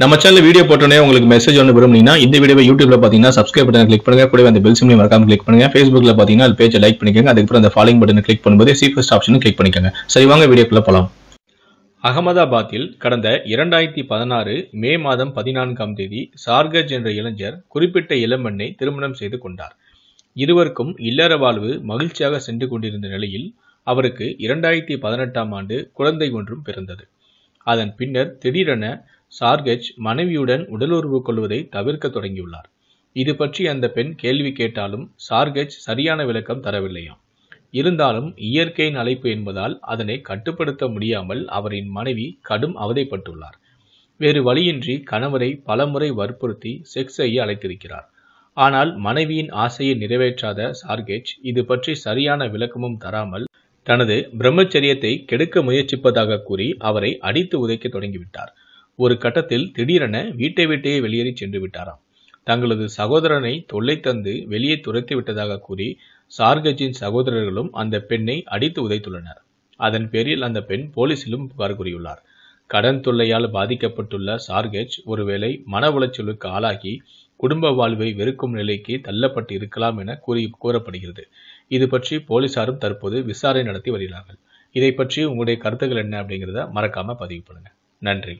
நம்ம channel video போட்டோன்னே உங்களுக்கு மெசேஜ் ஒன்று விரும்புனீங்கன்னா இந்த வீடியோ யூடியூப்ல பார்த்தீங்கன்னா சப்ஸ்கிரைப் பட்டன் கிளிக் பண்ணுங்க கூட அந்த பெல் சிம்லையும் மறக்காம கிளிக் பண்ணுங்க ஃபேஸ்புக்ல பார்த்தீங்கன்னா அது பேஜை லைக் பண்ணிக்கோங்க அதுக்கப்புறம் அந்த ஃபாலோயிங் பட்டன் கிளிக் பண்ணும்போது சீஃபஸ்ட் ஆப்ஷனும் கிளிக் பண்ணிக்கோங்க சரி வாங்க வீடியோக்குள்ள போகலாம் அகமதாபாத்தில் கடந்த இரண்டாயிரத்தி பதினாறு மே மாதம் பதினான்காம் தேதி சார்கஜ் என்ற இளைஞர் குறிப்பிட்ட இளம்பெண்ணை திருமணம் செய்து கொண்டார் இருவருக்கும் இல்லற வாழ்வு மகிழ்ச்சியாக சென்று கொண்டிருந்த நிலையில் அவருக்கு இரண்டாயிரத்தி பதினெட்டாம் ஆண்டு குழந்தை ஒன்றும் பிறந்தது அதன் பின்னர் திடீரென சார்கெச் மனைவியுடன் உடலுறவு கொள்வதை தவிர்க்க தொடங்கியுள்ளார் இது பற்றி அந்த பெண் கேள்வி கேட்டாலும் சார்கெச் சரியான விளக்கம் தரவில்லையாம் இருந்தாலும் இயற்கையின் அழைப்பு என்பதால் அதனை கட்டுப்படுத்த முடியாமல் அவரின் மனைவி கடும் அவதைப்பட்டுள்ளார் வேறு வழியின்றி கணவரை பலமுறை வற்புறுத்தி செக்ஸ் செய்ய அழைத்திருக்கிறார் ஆனால் மனைவியின் ஆசையை நிறைவேற்றாத சார்கெஜ் இது பற்றி சரியான விளக்கமும் தராமல் தனது பிரம்மச்சரியத்தை கெடுக்க முயற்சிப்பதாக கூறி அவரை அடித்து உதைக்க தொடங்கிவிட்டார் ஒரு கட்டத்தில் திடீரென வீட்டை விட்டே வெளியேறி சென்று விட்டாராம் தங்களது சகோதரனை தொல்லை தந்து வெளியே துரத்தி விட்டதாக கூறி சார்கஜின் சகோதரர்களும் அந்த பெண்ணை அடித்து உதைத்துள்ளனர் அதன் பேரில் அந்த பெண் போலீசிலும் புகார் கூறியுள்ளார் கடன் தொல்லையால் பாதிக்கப்பட்டுள்ள சார்கஜ் ஒருவேளை மன உளைச்சலுக்கு ஆளாகி குடும்ப வாழ்வை வெறுக்கும் நிலைக்கு தள்ளப்பட்டு இருக்கலாம் என கூறி கூறப்படுகிறது இது பற்றி போலீசாரும் தற்போது விசாரணை நடத்தி வருகிறார்கள் இதை பற்றி உங்களுடைய கருத்துக்கள் என்ன அப்படிங்கிறத மறக்காம பதிவு பண்ணுங்க நன்றி